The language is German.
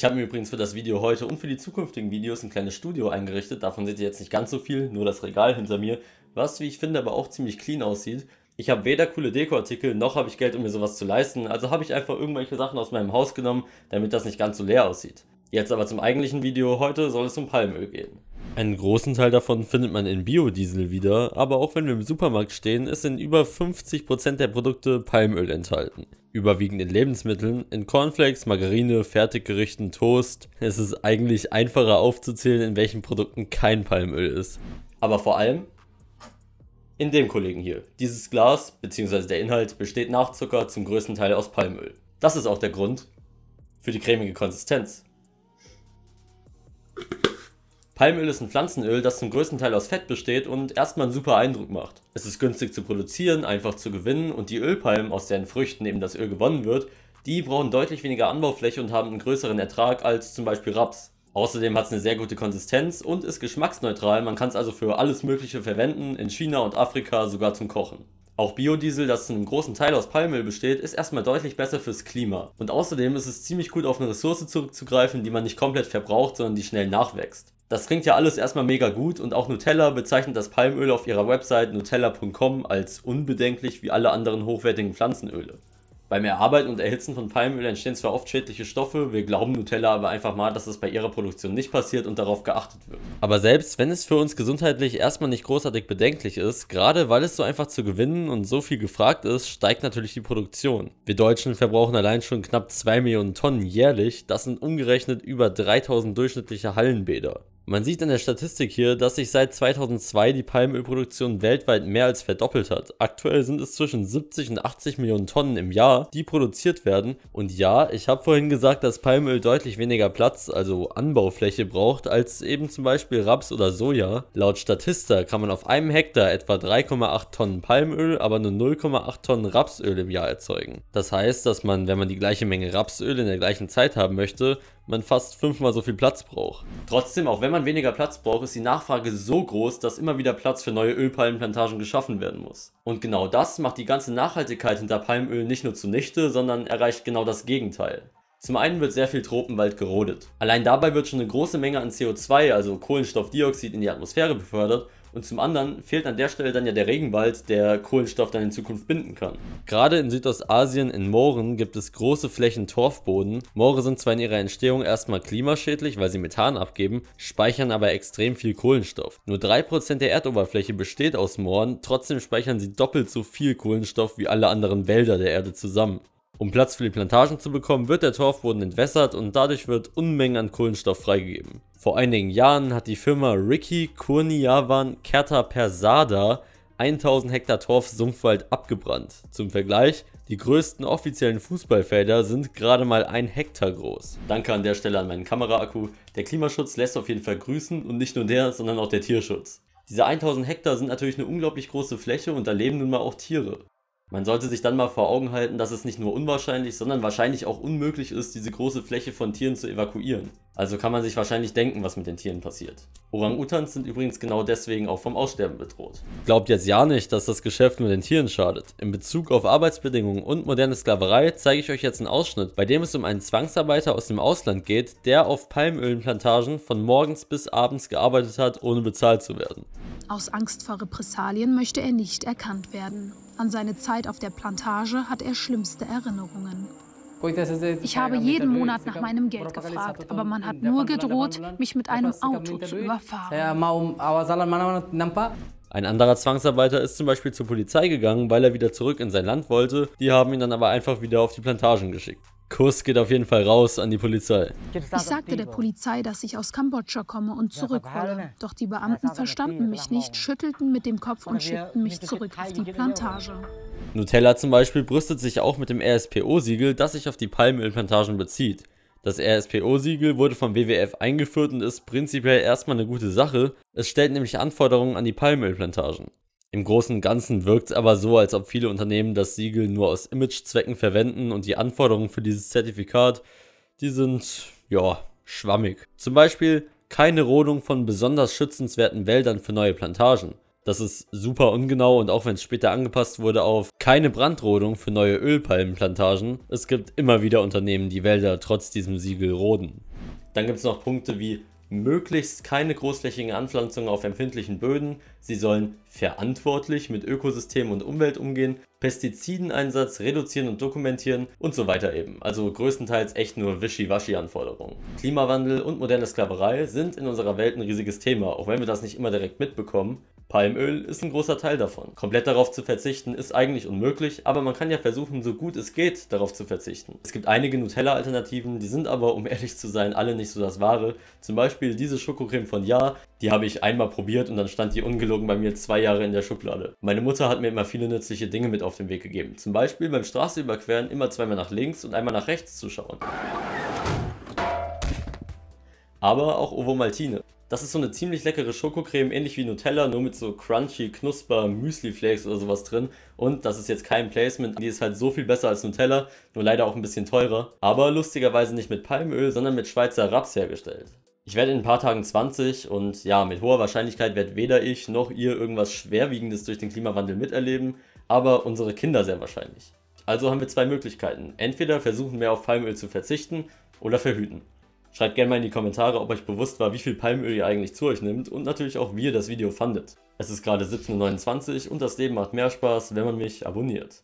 Ich habe mir übrigens für das Video heute und für die zukünftigen Videos ein kleines Studio eingerichtet. Davon seht ihr jetzt nicht ganz so viel, nur das Regal hinter mir, was, wie ich finde, aber auch ziemlich clean aussieht. Ich habe weder coole Dekoartikel, noch habe ich Geld, um mir sowas zu leisten, also habe ich einfach irgendwelche Sachen aus meinem Haus genommen, damit das nicht ganz so leer aussieht. Jetzt aber zum eigentlichen Video. Heute soll es um Palmöl gehen. Einen großen Teil davon findet man in Biodiesel wieder, aber auch wenn wir im Supermarkt stehen, ist in über 50% der Produkte Palmöl enthalten. Überwiegend in Lebensmitteln, in Cornflakes, Margarine, Fertiggerichten, Toast. Es ist eigentlich einfacher aufzuzählen, in welchen Produkten kein Palmöl ist. Aber vor allem in dem Kollegen hier. Dieses Glas bzw. der Inhalt besteht nach Zucker zum größten Teil aus Palmöl. Das ist auch der Grund für die cremige Konsistenz. Palmöl ist ein Pflanzenöl, das zum größten Teil aus Fett besteht und erstmal einen super Eindruck macht. Es ist günstig zu produzieren, einfach zu gewinnen und die Ölpalmen, aus deren Früchten eben das Öl gewonnen wird, die brauchen deutlich weniger Anbaufläche und haben einen größeren Ertrag als zum Beispiel Raps. Außerdem hat es eine sehr gute Konsistenz und ist geschmacksneutral, man kann es also für alles mögliche verwenden, in China und Afrika sogar zum Kochen. Auch Biodiesel, das zu einem großen Teil aus Palmöl besteht, ist erstmal deutlich besser fürs Klima. Und außerdem ist es ziemlich gut auf eine Ressource zurückzugreifen, die man nicht komplett verbraucht, sondern die schnell nachwächst. Das klingt ja alles erstmal mega gut und auch Nutella bezeichnet das Palmöl auf ihrer Website nutella.com als unbedenklich wie alle anderen hochwertigen Pflanzenöle. Beim Erarbeiten und Erhitzen von Palmöl entstehen zwar oft schädliche Stoffe, wir glauben Nutella aber einfach mal, dass das bei ihrer Produktion nicht passiert und darauf geachtet wird. Aber selbst wenn es für uns gesundheitlich erstmal nicht großartig bedenklich ist, gerade weil es so einfach zu gewinnen und so viel gefragt ist, steigt natürlich die Produktion. Wir Deutschen verbrauchen allein schon knapp 2 Millionen Tonnen jährlich, das sind umgerechnet über 3000 durchschnittliche Hallenbäder. Man sieht in der Statistik hier, dass sich seit 2002 die Palmölproduktion weltweit mehr als verdoppelt hat. Aktuell sind es zwischen 70 und 80 Millionen Tonnen im Jahr, die produziert werden. Und ja, ich habe vorhin gesagt, dass Palmöl deutlich weniger Platz, also Anbaufläche braucht, als eben zum Beispiel Raps oder Soja. Laut Statista kann man auf einem Hektar etwa 3,8 Tonnen Palmöl, aber nur 0,8 Tonnen Rapsöl im Jahr erzeugen. Das heißt, dass man, wenn man die gleiche Menge Rapsöl in der gleichen Zeit haben möchte, man fast fünfmal so viel Platz braucht. Trotzdem, auch wenn man weniger Platz braucht, ist die Nachfrage so groß, dass immer wieder Platz für neue Ölpalmenplantagen geschaffen werden muss. Und genau das macht die ganze Nachhaltigkeit hinter Palmöl nicht nur zunichte, sondern erreicht genau das Gegenteil. Zum einen wird sehr viel Tropenwald gerodet. Allein dabei wird schon eine große Menge an CO2, also Kohlenstoffdioxid, in die Atmosphäre befördert und zum anderen fehlt an der Stelle dann ja der Regenwald, der Kohlenstoff dann in Zukunft binden kann. Gerade in Südostasien in Mooren gibt es große Flächen Torfboden. Moore sind zwar in ihrer Entstehung erstmal klimaschädlich, weil sie Methan abgeben, speichern aber extrem viel Kohlenstoff. Nur 3% der Erdoberfläche besteht aus Mooren, trotzdem speichern sie doppelt so viel Kohlenstoff wie alle anderen Wälder der Erde zusammen. Um Platz für die Plantagen zu bekommen, wird der Torfboden entwässert und dadurch wird Unmengen an Kohlenstoff freigegeben. Vor einigen Jahren hat die Firma Ricky Kurniawan Kerta Persada 1000 Hektar Torf Sumpfwald abgebrannt. Zum Vergleich, die größten offiziellen Fußballfelder sind gerade mal ein Hektar groß. Danke an der Stelle an meinen Kameraakku. Der Klimaschutz lässt auf jeden Fall grüßen und nicht nur der, sondern auch der Tierschutz. Diese 1000 Hektar sind natürlich eine unglaublich große Fläche und da leben nun mal auch Tiere. Man sollte sich dann mal vor Augen halten, dass es nicht nur unwahrscheinlich, sondern wahrscheinlich auch unmöglich ist, diese große Fläche von Tieren zu evakuieren. Also kann man sich wahrscheinlich denken, was mit den Tieren passiert. Orang-Utans sind übrigens genau deswegen auch vom Aussterben bedroht. Glaubt jetzt ja nicht, dass das Geschäft nur den Tieren schadet. In Bezug auf Arbeitsbedingungen und moderne Sklaverei zeige ich euch jetzt einen Ausschnitt, bei dem es um einen Zwangsarbeiter aus dem Ausland geht, der auf Palmölplantagen von morgens bis abends gearbeitet hat, ohne bezahlt zu werden. Aus Angst vor Repressalien möchte er nicht erkannt werden. An seine Zeit auf der Plantage hat er schlimmste Erinnerungen. Ich habe jeden Monat nach meinem Geld gefragt, aber man hat nur gedroht, mich ne? mit einem Auto zu überfahren. Ein anderer Zwangsarbeiter ist zum Beispiel zur Polizei gegangen, weil er wieder zurück in sein Land wollte. Die haben ihn dann aber einfach wieder auf die Plantagen geschickt. Kuss geht auf jeden Fall raus an die Polizei. Ich sagte der Polizei, dass ich aus Kambodscha komme und zurück wolle. Doch die Beamten verstanden mich nicht, schüttelten mit dem Kopf und schickten mich zurück auf die Plantage. Nutella zum Beispiel brüstet sich auch mit dem RSPO-Siegel, das sich auf die Palmölplantagen bezieht. Das RSPO-Siegel wurde vom WWF eingeführt und ist prinzipiell erstmal eine gute Sache, es stellt nämlich Anforderungen an die Palmölplantagen. Im Großen und Ganzen wirkt es aber so, als ob viele Unternehmen das Siegel nur aus Imagezwecken verwenden und die Anforderungen für dieses Zertifikat, die sind, ja, schwammig. Zum Beispiel keine Rodung von besonders schützenswerten Wäldern für neue Plantagen. Das ist super ungenau und auch wenn es später angepasst wurde auf keine Brandrodung für neue Ölpalmenplantagen, es gibt immer wieder Unternehmen, die Wälder trotz diesem Siegel roden. Dann gibt es noch Punkte wie möglichst keine großflächigen Anpflanzungen auf empfindlichen Böden, sie sollen verantwortlich mit Ökosystem und Umwelt umgehen, Pestizideneinsatz reduzieren und dokumentieren und so weiter eben. Also größtenteils echt nur Wischiwaschi-Anforderungen. Klimawandel und moderne Sklaverei sind in unserer Welt ein riesiges Thema, auch wenn wir das nicht immer direkt mitbekommen. Palmöl ist ein großer Teil davon. Komplett darauf zu verzichten ist eigentlich unmöglich, aber man kann ja versuchen, so gut es geht, darauf zu verzichten. Es gibt einige Nutella-Alternativen, die sind aber, um ehrlich zu sein, alle nicht so das Wahre. Zum Beispiel diese Schokocreme von Ja, die habe ich einmal probiert und dann stand die ungelogen bei mir zwei Jahre in der Schublade. Meine Mutter hat mir immer viele nützliche Dinge mit auf den Weg gegeben. Zum Beispiel beim Straßeüberqueren immer zweimal nach links und einmal nach rechts zu schauen. Aber auch Ovomaltine. Das ist so eine ziemlich leckere Schokocreme, ähnlich wie Nutella, nur mit so crunchy, knusper Müsli-Flakes oder sowas drin. Und das ist jetzt kein Placement, die ist halt so viel besser als Nutella, nur leider auch ein bisschen teurer. Aber lustigerweise nicht mit Palmöl, sondern mit Schweizer Raps hergestellt. Ich werde in ein paar Tagen 20 und ja, mit hoher Wahrscheinlichkeit wird weder ich noch ihr irgendwas Schwerwiegendes durch den Klimawandel miterleben, aber unsere Kinder sehr wahrscheinlich. Also haben wir zwei Möglichkeiten. Entweder versuchen mehr auf Palmöl zu verzichten oder verhüten. Schreibt gerne mal in die Kommentare, ob euch bewusst war, wie viel Palmöl ihr eigentlich zu euch nimmt und natürlich auch, wie ihr das Video fandet. Es ist gerade 17.29 Uhr und das Leben macht mehr Spaß, wenn man mich abonniert.